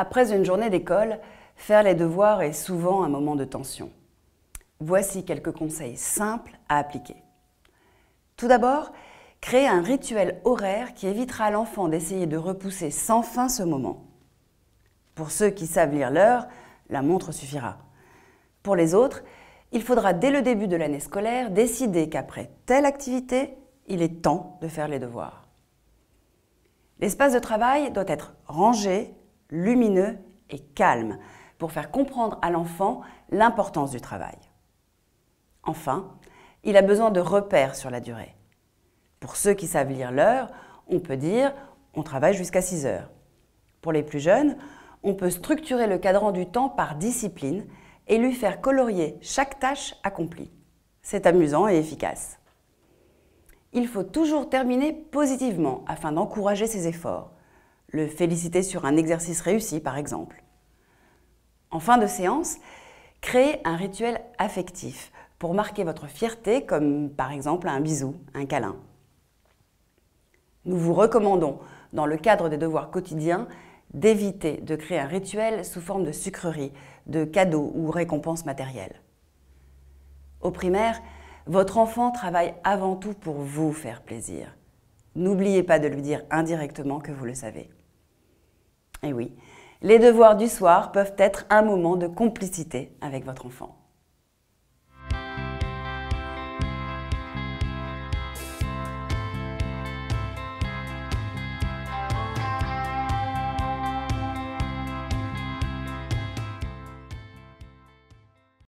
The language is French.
Après une journée d'école, faire les devoirs est souvent un moment de tension. Voici quelques conseils simples à appliquer. Tout d'abord, créer un rituel horaire qui évitera à l'enfant d'essayer de repousser sans fin ce moment. Pour ceux qui savent lire l'heure, la montre suffira. Pour les autres, il faudra dès le début de l'année scolaire décider qu'après telle activité, il est temps de faire les devoirs. L'espace de travail doit être rangé lumineux et calme pour faire comprendre à l'enfant l'importance du travail. Enfin, il a besoin de repères sur la durée. Pour ceux qui savent lire l'heure, on peut dire on travaille jusqu'à 6 heures. Pour les plus jeunes, on peut structurer le cadran du temps par discipline et lui faire colorier chaque tâche accomplie. C'est amusant et efficace. Il faut toujours terminer positivement afin d'encourager ses efforts le féliciter sur un exercice réussi par exemple. En fin de séance, créez un rituel affectif pour marquer votre fierté comme par exemple un bisou, un câlin. Nous vous recommandons, dans le cadre des devoirs quotidiens, d'éviter de créer un rituel sous forme de sucrerie, de cadeaux ou récompenses matérielles. Au primaire, votre enfant travaille avant tout pour vous faire plaisir. N'oubliez pas de lui dire indirectement que vous le savez. Et eh oui, les devoirs du soir peuvent être un moment de complicité avec votre enfant.